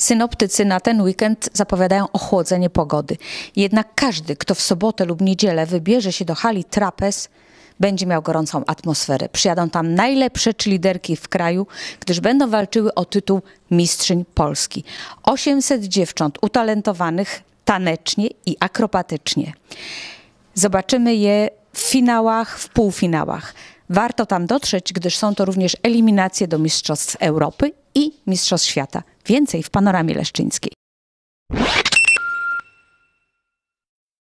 Synoptycy na ten weekend zapowiadają ochłodzenie pogody. Jednak każdy, kto w sobotę lub niedzielę wybierze się do hali Trapez, będzie miał gorącą atmosferę. Przyjadą tam najlepsze liderki w kraju, gdyż będą walczyły o tytuł Mistrzyń Polski. 800 dziewcząt utalentowanych tanecznie i akrobatycznie. Zobaczymy je w finałach, w półfinałach. Warto tam dotrzeć, gdyż są to również eliminacje do Mistrzostw Europy i Mistrzostw Świata. Więcej w panoramie leszczyńskiej.